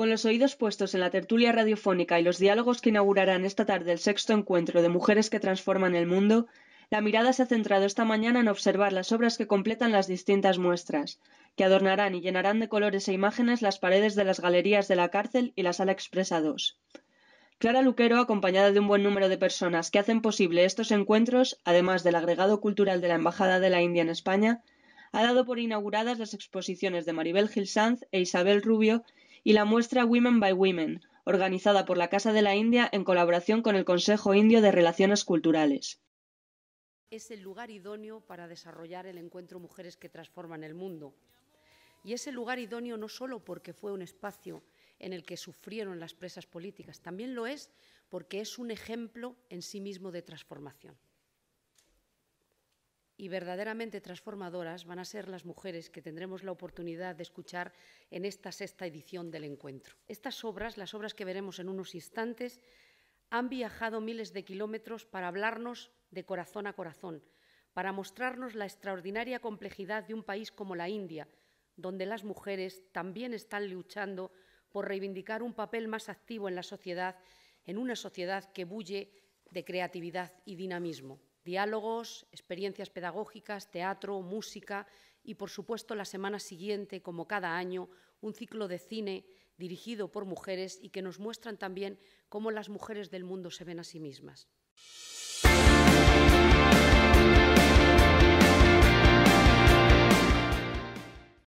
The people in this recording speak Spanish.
Con los oídos puestos en la tertulia radiofónica y los diálogos que inaugurarán esta tarde el sexto encuentro de Mujeres que Transforman el Mundo, la mirada se ha centrado esta mañana en observar las obras que completan las distintas muestras, que adornarán y llenarán de colores e imágenes las paredes de las galerías de la cárcel y la sala expresa 2. Clara Luquero, acompañada de un buen número de personas que hacen posible estos encuentros, además del agregado cultural de la Embajada de la India en España, ha dado por inauguradas las exposiciones de Maribel Gil Sanz e Isabel Rubio y la muestra Women by Women, organizada por la Casa de la India en colaboración con el Consejo Indio de Relaciones Culturales. Es el lugar idóneo para desarrollar el encuentro Mujeres que transforman el mundo. Y es el lugar idóneo no solo porque fue un espacio en el que sufrieron las presas políticas, también lo es porque es un ejemplo en sí mismo de transformación y verdaderamente transformadoras van a ser las mujeres que tendremos la oportunidad de escuchar en esta sexta edición del encuentro. Estas obras, las obras que veremos en unos instantes, han viajado miles de kilómetros para hablarnos de corazón a corazón, para mostrarnos la extraordinaria complejidad de un país como la India, donde las mujeres también están luchando por reivindicar un papel más activo en la sociedad, en una sociedad que bulle de creatividad y dinamismo diálogos, experiencias pedagógicas, teatro, música y, por supuesto, la semana siguiente, como cada año, un ciclo de cine dirigido por mujeres y que nos muestran también cómo las mujeres del mundo se ven a sí mismas.